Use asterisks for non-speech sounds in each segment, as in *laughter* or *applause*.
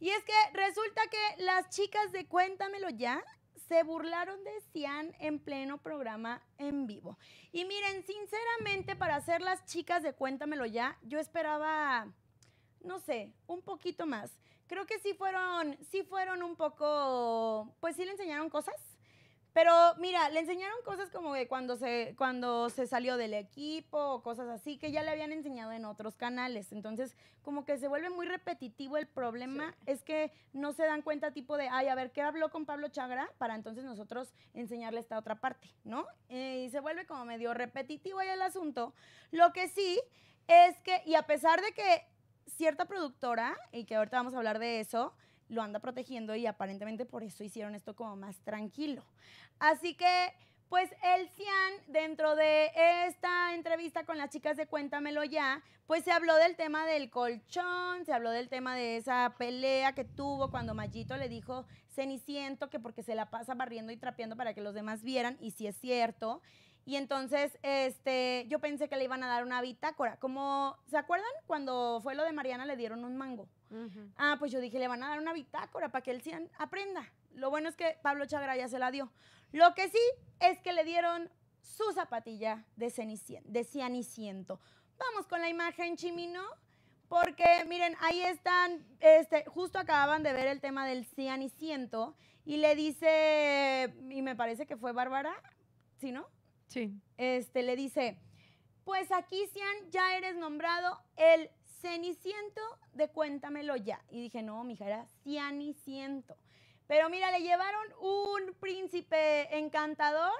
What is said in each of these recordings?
Y es que resulta que las chicas de Cuéntamelo ya se burlaron de Cian en pleno programa en vivo. Y miren, sinceramente, para ser las chicas de Cuéntamelo ya, yo esperaba, no sé, un poquito más. Creo que sí fueron, sí fueron un poco, pues sí le enseñaron cosas pero mira, le enseñaron cosas como que cuando se, cuando se salió del equipo o cosas así que ya le habían enseñado en otros canales. Entonces, como que se vuelve muy repetitivo el problema, es que no se dan cuenta tipo de, ay, a ver, ¿qué habló con Pablo Chagra? Para entonces nosotros enseñarle esta otra parte, ¿no? Eh, y se vuelve como medio repetitivo ahí el asunto. Lo que sí es que, y a pesar de que cierta productora, y que ahorita vamos a hablar de eso, lo anda protegiendo y aparentemente por eso hicieron esto como más tranquilo. Así que, pues el CIAN, dentro de esta entrevista con las chicas de Cuéntamelo Ya, pues se habló del tema del colchón, se habló del tema de esa pelea que tuvo cuando Mayito le dijo Ceniciento que porque se la pasa barriendo y trapeando para que los demás vieran, y si es cierto. Y entonces, este, yo pensé que le iban a dar una bitácora. Como, ¿se acuerdan? Cuando fue lo de Mariana le dieron un mango. Ah, pues yo dije, le van a dar una bitácora para que él aprenda. Lo bueno es que Pablo Chagra ya se la dio. Lo que sí es que le dieron su zapatilla de, de cianiciento. Vamos con la imagen, Chimino, porque miren, ahí están, este, justo acababan de ver el tema del cianiciento y le dice, y me parece que fue Bárbara, ¿sí no? Sí. Este, le dice, pues aquí, Cian, ya eres nombrado el Ceniciento de Cuéntamelo Ya. Y dije, no, mija, era Cianiciento. Pero mira, le llevaron un príncipe encantador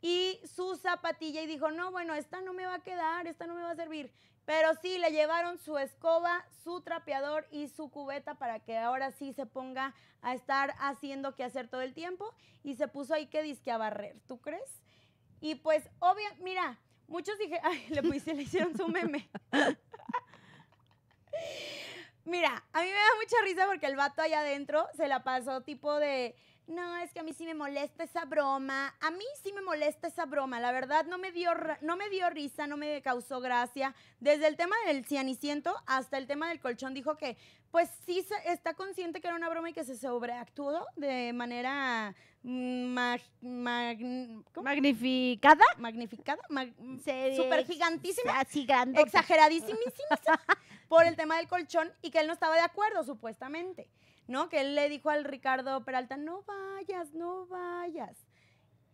y su zapatilla y dijo, no, bueno, esta no me va a quedar, esta no me va a servir. Pero sí, le llevaron su escoba, su trapeador y su cubeta para que ahora sí se ponga a estar haciendo que hacer todo el tiempo. Y se puso ahí que disque a barrer, ¿tú crees? Y pues, obvio, mira, muchos dije, *laughs* ay, le pusiste, le hicieron su meme. *laughs* mira, a mí me da mucha risa porque el vato allá adentro se la pasó tipo de no, es que a mí sí me molesta esa broma, a mí sí me molesta esa broma, la verdad no me dio, no me dio risa, no me causó gracia. Desde el tema del cianiciento hasta el tema del colchón dijo que pues sí está consciente que era una broma y que se sobreactuó de manera mm, magnificada. Magnificada, super gigantísima. Así Exageradísima. *laughs* por el tema del colchón y que él no estaba de acuerdo, supuestamente. ¿No? Que él le dijo al Ricardo Peralta, no vayas, no vayas.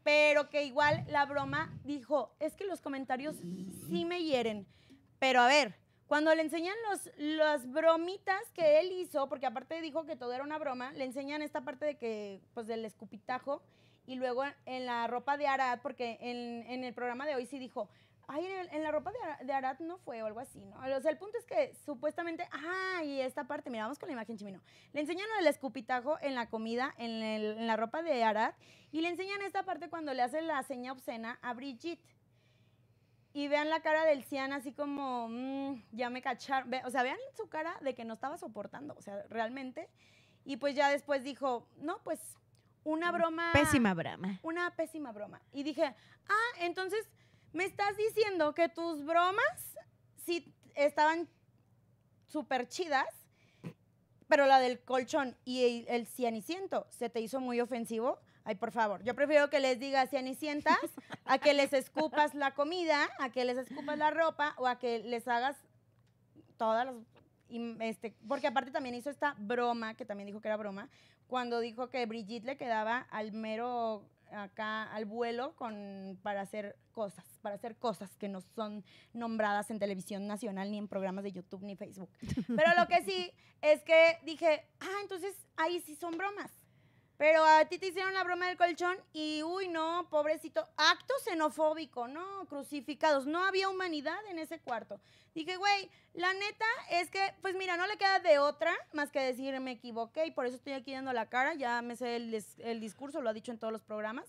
Pero que igual la broma dijo, es que los comentarios sí me hieren. Pero a ver, cuando le enseñan los, las bromitas que él hizo, porque aparte dijo que todo era una broma, le enseñan esta parte de que, pues del escupitajo, y luego en la ropa de Arad, porque en el programa de hoy sí dijo, Ay, en, la ropa de, Arad no fue o algo así, ¿no? O sea, el punto es que supuestamente, ah, esta parte, mira, vamos con la imagen chimino. Le enseñan el escupitajo en la comida, en, la ropa de Arad. y le enseñan esta parte cuando le hacen la seña obscena a Brigitte y vean la cara del Cian así como, mm, ya me cacharon. o sea, vean su cara de que no estaba soportando, o sea, realmente. Y pues ya después dijo, no, pues una broma. Pésima broma. Una pésima broma. Y dije, ah, entonces me estás diciendo que tus bromas sí estaban súper chidas, pero la del colchón y el cianiciento se te hizo muy ofensivo. Ay, por favor, yo prefiero que les digas cianicientas *laughs* a que les escupas la comida, a que les escupas la ropa o a que les hagas todas las... Este, porque aparte también hizo esta broma, que también dijo que era broma, cuando dijo que Brigitte le quedaba al mero acá al vuelo con, para hacer cosas, para hacer cosas que no son nombradas en televisión nacional, ni en programas de YouTube, ni Facebook. *laughs* Pero lo que sí es que dije, ah, entonces ahí sí son bromas. Pero a ti te hicieron la broma del colchón y, uy, no, pobrecito, acto xenofóbico, ¿no? Crucificados, no había humanidad en ese cuarto. Dije, güey, la neta es que, pues mira, no le queda de otra más que decir me equivoqué y por eso estoy aquí dando la cara, ya me sé el, el discurso, lo ha dicho en todos los programas.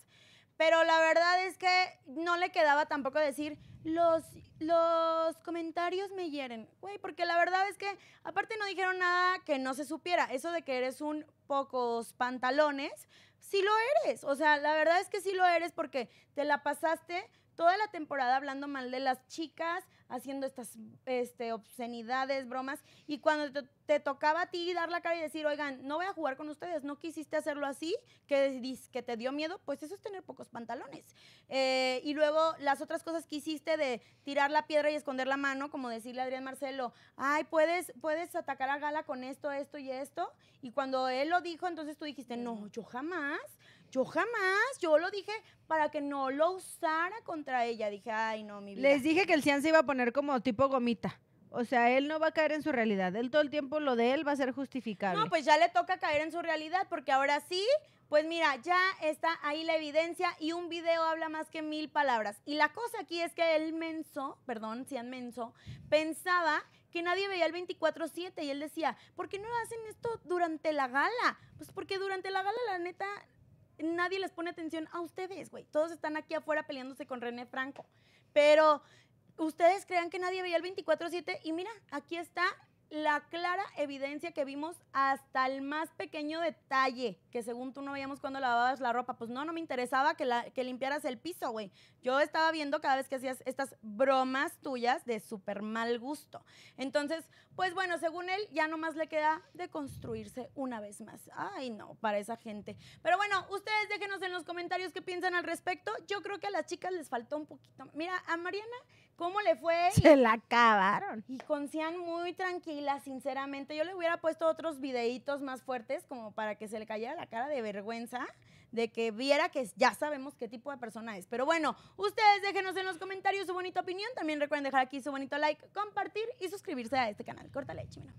Pero la verdad es que no le quedaba tampoco decir, los, los comentarios me hieren. Güey, porque la verdad es que aparte no dijeron nada que no se supiera. Eso de que eres un pocos pantalones, sí lo eres. O sea, la verdad es que sí lo eres porque te la pasaste toda la temporada hablando mal de las chicas, haciendo estas este, obscenidades, bromas. Y cuando te, tocaba a ti dar la cara y decir, oigan, no voy a jugar con ustedes, no quisiste hacerlo así, que, que te dio miedo, pues eso es tener pocos pantalones. Eh, y luego las otras cosas que hiciste de tirar la piedra y esconder la mano, como decirle a Adrián Marcelo, ay, puedes, puedes atacar a Gala con esto, esto y esto. Y cuando él lo dijo, entonces tú dijiste, no, yo jamás, yo jamás, yo lo dije para que no lo usara contra ella. Dije, ay, no, mi vida. Les dije que el Cian se iba a como tipo gomita. O sea, él no va a caer en su realidad. Él todo el tiempo lo de él va a ser justificable. No, pues ya le toca caer en su realidad porque ahora sí, pues mira, ya está ahí la evidencia y un video habla más que mil palabras. Y la cosa aquí es que él menso, perdón, sean menso, pensaba que nadie veía el 24-7 y él decía, ¿por qué no hacen esto durante la gala? Pues porque durante la gala, la neta, nadie les pone atención a ustedes, güey. Todos están aquí afuera peleándose con René Franco. Pero ustedes crean que nadie veía el 24-7 y mira, aquí está la clara evidencia que vimos hasta el más pequeño detalle, que según tú no veíamos cuando lavabas la ropa, pues no, no me interesaba que, limpiaras el piso, güey. Yo estaba viendo cada vez que hacías estas bromas tuyas de súper mal gusto. Entonces, pues bueno, según él, ya nomás le queda de construirse una vez más. Ay, no, para esa gente. Pero bueno, ustedes déjenos en los comentarios qué piensan al respecto. Yo creo que a las chicas les faltó un poquito. Mira, a Mariana ¿Cómo le fue? *laughs* Se la acabaron. Y con muy tranquila, sinceramente. Yo le hubiera puesto otros videitos más fuertes como para que se le cayera la cara de vergüenza de que viera que ya sabemos qué tipo de persona es. Pero bueno, ustedes déjenos en los comentarios su bonita opinión. También recuerden dejar aquí su bonito like, compartir y suscribirse a este canal. Córtale, chimena.